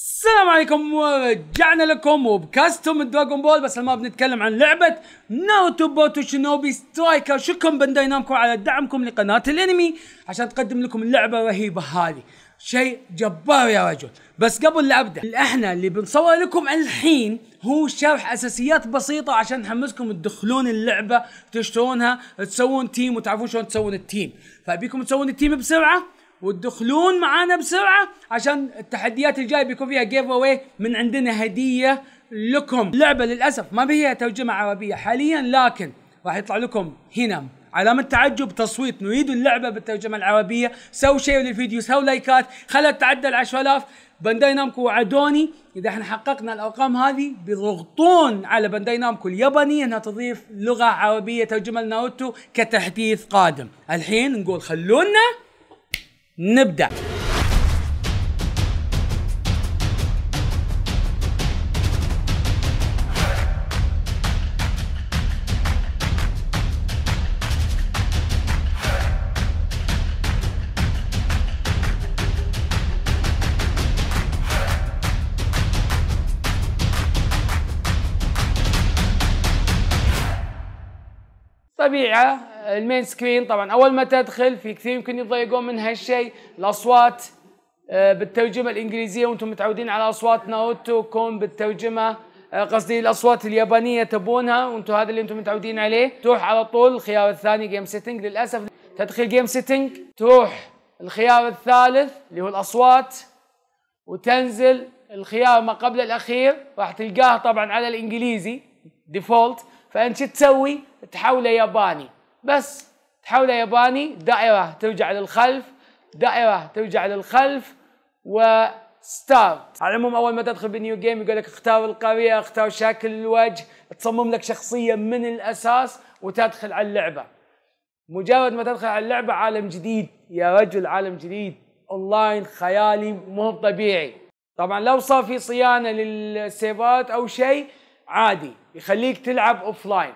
السلام عليكم ورجعنا لكم وبكاستم دراجون بول بس ما بنتكلم عن لعبه ناروتو بوتو شنوبي سترايكر شكرا بانداي نامكو على دعمكم لقناه الانمي عشان تقدم لكم اللعبه الرهيبه هذه شيء جبار يا رجل بس قبل لا ابدا احنا اللي بنصور لكم الحين هو شرح اساسيات بسيطه عشان نحمسكم تدخلون اللعبه تشترونها تسوون تيم وتعرفون شلون تسوون التيم فابيكم تسوون التيم بسرعه وتدخلون معانا بسرعه عشان التحديات الجايه بيكون فيها جيف اواي من عندنا هديه لكم لعبه للاسف ما فيها ترجمه عربيه حاليا لكن راح يطلع لكم هنا علامة تعجب تصويت نريد اللعبة بالترجمة العربية سووا شير للفيديو سووا لايكات خلها تتعدى ال 10000 بانداي نامكو وعدوني اذا احنا حققنا الارقام هذه بيضغطون على بانداي نامكو اليابانيه انها تضيف لغه عربيه ترجمه لناروتو كتحديث قادم الحين نقول خلونا نبدأ طبيعة المين سكرين طبعا اول ما تدخل في كثير يمكن يتضايقون من هالشيء الاصوات آه، بالترجمه الانجليزيه وانتم متعودين على اصوات ناروتو كون بالترجمه آه، قصدي الاصوات اليابانيه تبونها وانتم هذا اللي انتم متعودين عليه تروح على طول الخيار الثاني جيم سيتنج للاسف تدخل جيم سيتنج تروح الخيار الثالث اللي هو الاصوات وتنزل الخيار ما قبل الاخير راح تلقاه طبعا على الانجليزي ديفولت فانت شو تسوي؟ تحوله ياباني بس تحوله ياباني دائرة ترجع للخلف دائرة ترجع للخلف و ستارت على العموم اول ما تدخل بنيو جيم يقول لك اختار القريه اختار شكل الوجه تصمم لك شخصيه من الاساس وتدخل على اللعبه مجرد ما تدخل على اللعبه عالم جديد يا رجل عالم جديد اونلاين خيالي مو طبيعي طبعا لو صار في صيانه للسيفات او شيء عادي يخليك تلعب اوفلاين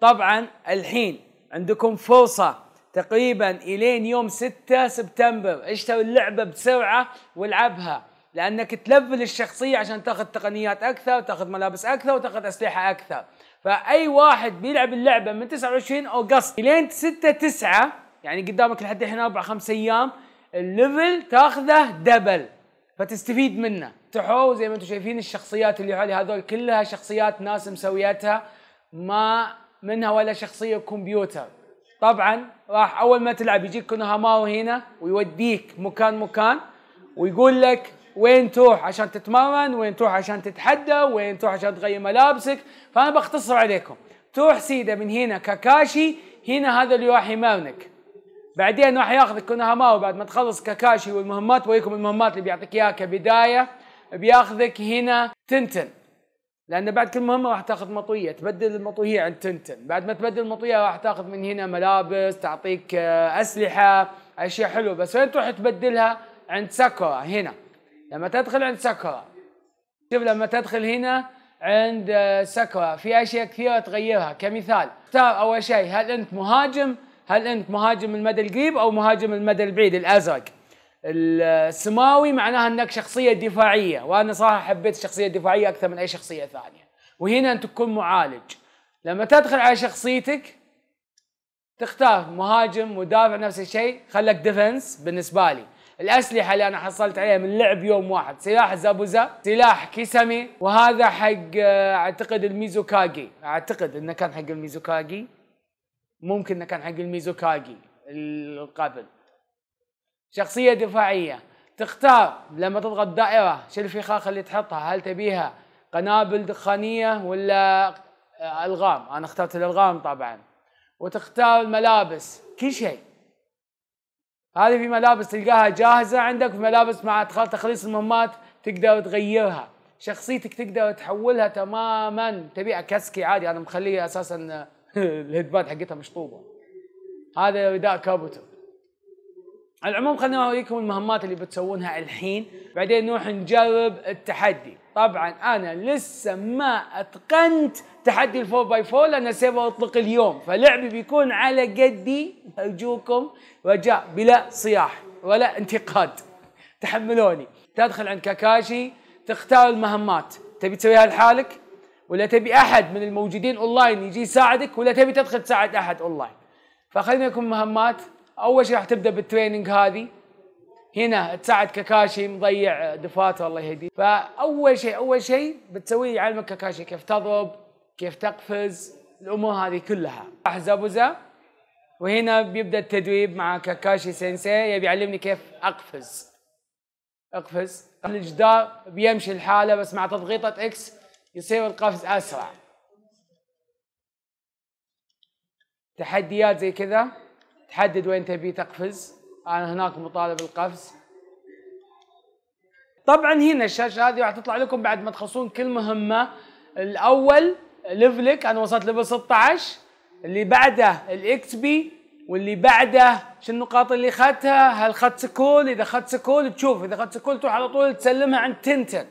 طبعا الحين عندكم فرصه تقريبا الين يوم 6 سبتمبر اشتري اللعبه بسرعه والعبها لانك تلفل الشخصيه عشان تاخذ تقنيات اكثر وتاخذ ملابس اكثر وتاخذ اسلحه اكثر فاي واحد بيلعب اللعبه من 29 اوغست الين 6 9 يعني قدامك لحد الحين اربع خمس ايام الليفل تاخذه دبل فتستفيد منه تحو زي ما انتم شايفين الشخصيات اللي حولي هذول كلها شخصيات ناس مسويتها ما منها ولا شخصيه كمبيوتر طبعا راح اول ما تلعب يجيك كونهامارو هنا ويوديك مكان مكان ويقول لك وين تروح عشان تتمرن وين تروح عشان تتحدى وين تروح عشان تغير ملابسك فانا بختصر عليكم تروح سيده من هنا كاكاشي هنا هذا اللي راح يمرنك بعدين راح ياخذك كونهامارو بعد ما تخلص كاكاشي والمهمات ويكم المهمات اللي بيعطيك اياها كبدايه بياخذك هنا تنتن لان بعد كل مهمه راح تاخذ مطويه تبدل المطويه عند تنتن بعد ما تبدل المطويه راح تاخذ من هنا ملابس تعطيك آه، اسلحه اشياء حلوه بس وين تروح تبدلها عند ساكورا هنا لما تدخل عند ساكورا شوف لما تدخل هنا عند آه، ساكورا في اشياء كثيره تغيرها كمثال اختار اول شيء هل انت مهاجم هل انت مهاجم المدى القريب او مهاجم المدى البعيد الازرق السماوي معناها انك شخصيه دفاعيه وانا صراحه حبيت الشخصيه الدفاعيه اكثر من اي شخصيه ثانيه وهنا انت تكون معالج لما تدخل على شخصيتك تختار مهاجم مدافع نفس الشيء خلك ديفنس بالنسبه لي الاسلحه اللي انا حصلت عليها من لعب يوم واحد سلاح زابوزا سلاح كيسامي وهذا حق آه، اعتقد الميزوكاجي اعتقد انه كان حق الميزوكاجي ممكن انه كان حق الميزوكاجي القبل شخصية دفاعية تختار لما تضغط دائرة شو الفخاخ اللي تحطها هل تبيها قنابل دخانية ولا ألغام أنا اخترت الألغام طبعا وتختار الملابس كل شيء هذه في ملابس تلقاها جاهزة عندك في ملابس مع ادخال تخليص المهمات تقدر تغيرها شخصيتك تقدر تحولها تماما تبيع كسكي عادي انا مخليه اساسا الهدبات حقتها مشطوبه هذا رداء كابوتو على العموم خليني اوريكم المهمات اللي بتسوونها الحين بعدين نروح نجرب التحدي طبعا انا لسه ما اتقنت تحدي ال 4 فور 4 لان سيبه اطلق اليوم فلعبي بيكون على قدي ارجوكم رجاء بلا صياح ولا انتقاد تحملوني تدخل عند كاكاشي تختار المهمات تبي تسويها لحالك ولا تبي احد من الموجودين اونلاين يجي يساعدك ولا تبي تدخل تساعد احد اونلاين فخلينا نكون مهمات اول شيء راح تبدا بالتريننج هذه هنا تساعد كاكاشي مضيع دفاته الله يهديه فاول شيء اول شيء بتسويه يعلمك كاكاشي كيف تضرب كيف تقفز الامور هذه كلها راح زابوزا وهنا بيبدا التدريب مع كاكاشي سينسي يبي يعلمني كيف اقفز اقفز الجدار بيمشي الحاله بس مع تضغيطه اكس يصير القفز اسرع تحديات زي كذا تحدد وين تبي تقفز انا هناك مطالب القفز طبعا هنا الشاشه هذه راح تطلع لكم بعد ما تخلصون كل مهمه الاول ليفلك انا وصلت ليفل 16 اللي بعده الاكس بي واللي بعده شو النقاط اللي اخذتها هل اخذت سكول اذا اخذت سكول تشوف اذا اخذت سكول تروح على طول تسلمها عند تنتن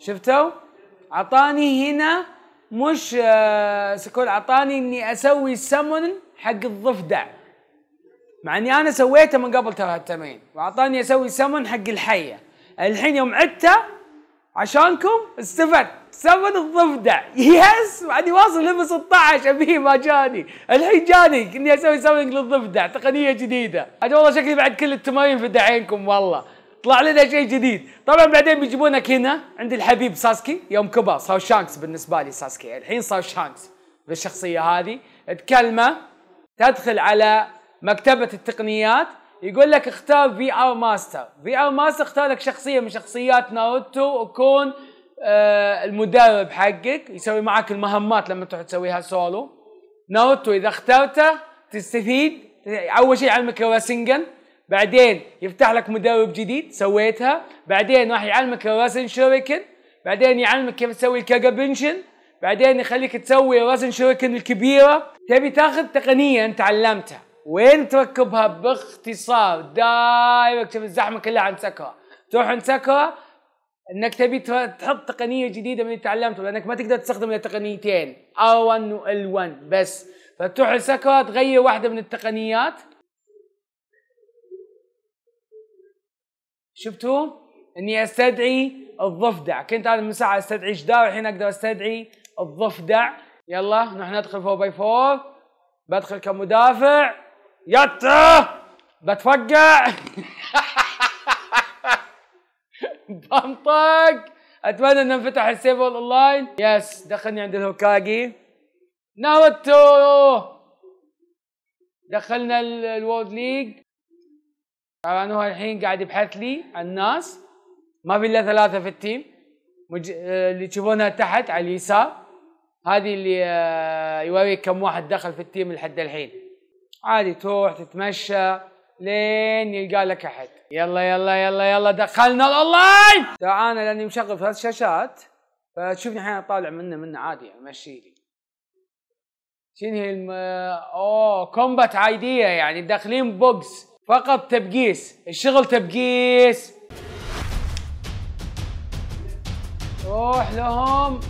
شفتوا عطاني هنا مش آه، سكول عطاني اني اسوي سمون حق الضفدع مع اني انا سويته من قبل ترى التمرين واعطاني اسوي سمن حق الحيه الحين يوم عدته عشانكم استفدت سمن الضفدع يس بعدني واصل ليفل 16 ابيه ما جاني الحين جاني اني اسوي سمن للضفدع تقنيه جديده انا والله شكلي بعد كل التمارين في دعينكم والله طلع لنا شيء جديد طبعا بعدين بيجيبونك هنا عند الحبيب ساسكي يوم كبر صار شانكس بالنسبه لي ساسكي الحين صار شانكس بالشخصيه هذه تكلمه تدخل على مكتبه التقنيات يقول لك اختار في ار ماستر في ار ماستر اختار لك شخصيه من شخصيات ناروتو وكون آه المدرب حقك يسوي معك المهمات لما تروح تسويها سولو ناروتو اذا اخترته تستفيد اول شيء يعلمك الراسنجن بعدين يفتح لك مدرب جديد سويتها بعدين راح يعلمك الراسن شوريكن بعدين يعلمك كيف تسوي الكاجا بعدين يخليك تسوي الراسن شوريكن الكبيره تبي تاخذ تقنيه انت علمتها وين تركبها باختصار دايركت شوف الزحمه كلها عن سكرة تروح عن سكرة انك تبي تحط تقنيه جديده من اللي تعلمته لانك ما تقدر تستخدم الا تقنيتين ار 1 وال 1 بس فتروح لسكوا تغير واحده من التقنيات شفتوا اني استدعي الضفدع كنت انا من ساعه استدعي جدار الحين اقدر استدعي الضفدع يلا نحن ندخل 4 باي 4 بدخل كمدافع يتا بتفقع بنطق اتمنى انه انفتح السيف اونلاين يس دخلني عند الهوكاجي ناوتو دخلنا الوورد ليج طبعا هو الحين قاعد يبحث لي عن الناس ما في الا ثلاثه في التيم مج... آه، اللي تشوفونها تحت على اليسار هذه اللي آه، يوريك كم واحد دخل في التيم لحد الحين عادي تروح تتمشى لين يلقى لك احد يلا يلا يلا يلا دخلنا الاونلاين تعال انا لاني مشغل ثلاث شاشات فتشوفني احيانا طالع منه منه عادي يعني مشي لي شنو هي الم... اوه كومبات عاديه يعني داخلين بوكس فقط تبقيس الشغل تبقيس روح لهم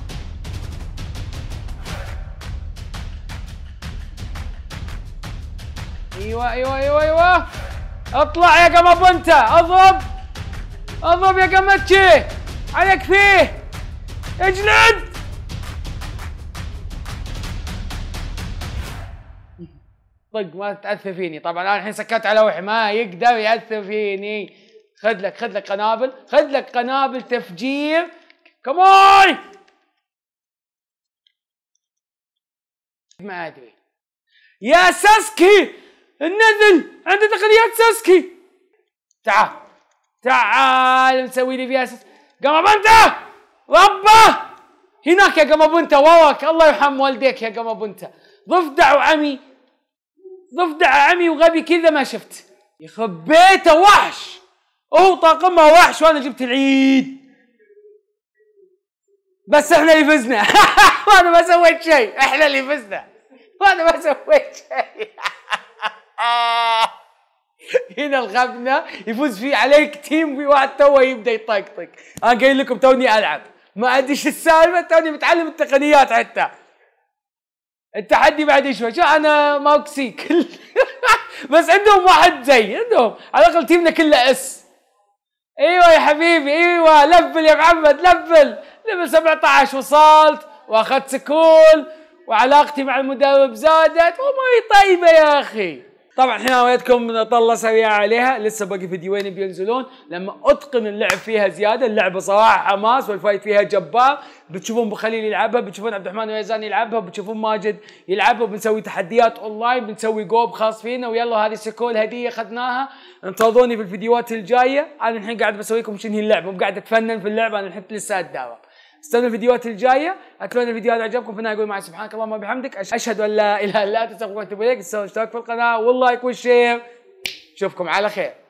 ايوه ايوه ايوه ايوه اطلع يا قمة بنته اضرب اضرب يا قمتشي عليك فيه اجلد طق ما تاثر فيني طبعا انا الحين سكت على وحي ما يقدر ياثر فيني خذ لك خذ لك قنابل خذ لك قنابل تفجير كمون ما ادري يا ساسكي النذل عند تقنيات ساسكي تعال تعال مسوي لي فيها ساسكي قام بنته ربه هناك يا قام بنته وراك الله يرحم والديك يا قام بنته ضفدع وعمي ضفدع عمي وغبي كذا ما شفت يخبيته وحش هو طاقمها وحش وانا جبت العيد بس احنا اللي فزنا وانا ما سويت شيء احنا اللي فزنا وانا ما سويت شيء آه. هنا الغبنة يفوز فيه عليك تيم في واحد توه يبدا يطقطق انا قايل لكم توني العب ما ادري ايش السالفه توني متعلم التقنيات حتى التحدي بعد شوي شو انا ما كل بس عندهم واحد زي عندهم على الاقل تيمنا كله اس ايوه يا حبيبي ايوه لفل يا محمد لفل لفل 17 وصلت واخذت سكول وعلاقتي مع المدرب زادت وما طيبه يا اخي طبعا ويتكم طله سريعه عليها لسه باقي فيديوين بينزلون لما اتقن اللعب فيها زياده اللعبه صراحه حماس والفايت فيها جبار بتشوفون بخليل يلعبها بتشوفون عبد الرحمن ويزان يلعبها بتشوفون ماجد يلعبها بنسوي تحديات اونلاين بنسوي جوب خاص فينا ويلا هذه سكول هديه اخذناها انتظروني في الفيديوهات الجايه انا الحين قاعد بسوي لكم شنو هي اللعبه وقاعد اتفنن في اللعبه انا الحين لسه اتداوى استنوا الفيديوهات الجايه اتمنى الفيديو هذا عجبكم فينا اقول مع سبحانك اللهم وبحمدك اشهد ان لا اله الا انت استغفرك واتوب اليك الاشتراك في القناه واللايك والشير اشوفكم على خير